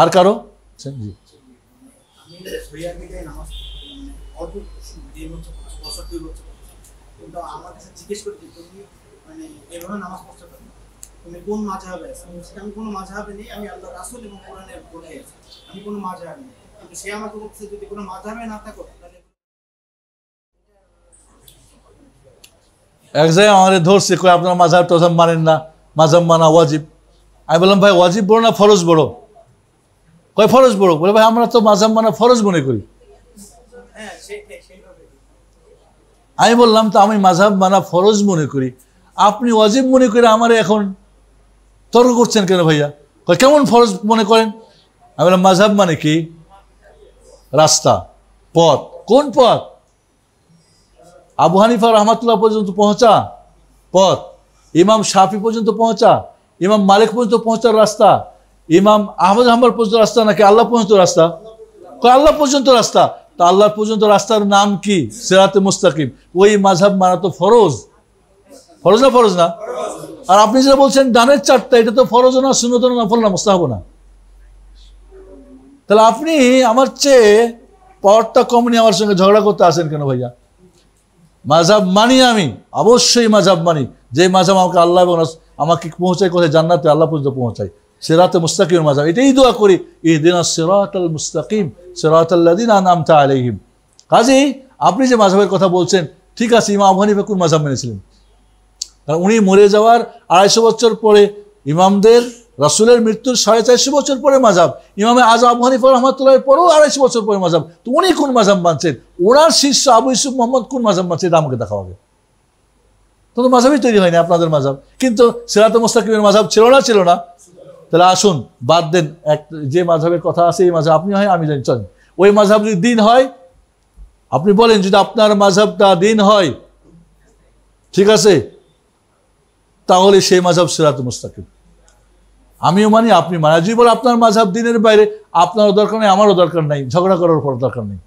আর কারো আচ্ছা, জি কোনো হবে না এক জায়গায় আমাদের ধরছে কয়ে মাঝাব তো মানেন না মাজাব মানা ওয়াজিব আমি বললাম ভাই ওয়াজিব বড় না ফরজ বড় কয় ফরজ পড়ো বলে ভাই আমরা তো মাঝাম মানে ফরজ মনে করি আমি বললাম তো আমি মাঝাব মানা ফরজ মনে করি আপনি অজিব মনে করে আমার এখন তর্ক করছেন কেন ভাইয়া কেমন ফরজ মনে করেন আমি বললাম মাঝাব মানে কি রাস্তা পথ কোন পথ আবু হানিফা রহমাতুল্লাহ পর্যন্ত পৌঁছা পথ ইমাম শাফি পর্যন্ত পৌঁছা ইমাম মালিক পর্যন্ত পৌঁছার রাস্তা ইমাম আহমদ হাম্বার পর্যন্ত রাস্তা নাকি আল্লাহ পর্যন্ত রাস্তা আল্লাহ পর্যন্ত রাস্তা তা আল্লাহ পর্যন্ত রাস্তার নাম কি সেরাতে মুস্তাকিম ওই মাঝাব মানা তো ফরজ ফরজ না ফরজ না আর আপনি যেটা বলছেন ডানের চারটা এটা তো ফরজ না তো না ফল না মুস্তাহব না তাহলে আপনি আমার চেয়ে পাওয়ারটা কম নিয়ে আমার সঙ্গে ঝগড়া করতে আসেন কেন ভাইয়া মাঝাব মানি আমি অবশ্যই মাঝাব মানি যে মাঝাব আমাকে আল্লাহ এবং আমাকে পৌঁছায় কোথায় জান্নাতে আল্লাহ পর্যন্ত পৌঁছায় সেরাত মুস্তাকিমের মাজাব এটাই দোয়া করি ইদিন সেরাত আল মুস্তাকিম সেরাত আল্লাদিন আনামতা আলহিম কাজেই আপনি যে মাঝাবের কথা বলছেন ঠিক আছে ইমাম হানিফা কোন মাঝাব মেনেছিলেন কারণ উনি মরে যাওয়ার আড়াইশো বছর পরে ইমামদের রাসুলের মৃত্যুর সাড়ে চারশো বছর পরে মাজাব ইমামে আজ আবু হানিফা রহমতুল্লাহের পরেও আড়াইশো বছর পরে মাজাব তো উনি কোন মাজাব মানছেন ওনার শিষ্য আবু ইসুফ মোহাম্মদ কোন মাজাব মানছে এটা আমাকে দেখা হবে তখন মাঝাবই তৈরি হয়নি আপনাদের মাজাব কিন্তু সেরাত মোস্তাকিমের মাজাব ছিল না ছিল না তাহলে আসুন বাদ দেন এক যে মাঝাবের কথা আছে এই মাঝাব আপনি হয় আমি জানি চলেন ওই মাঝাব যদি দিন হয় আপনি বলেন যদি আপনার মাঝাবটা দিন হয় ঠিক আছে তাহলে সেই মাঝাব সিরাত মুস্তাকিম আমিও মানি আপনি মানে যদি বলে আপনার মাঝাব দিনের বাইরে আপনারও দরকার নেই আমারও দরকার নাই ঝগড়া করার পর দরকার নেই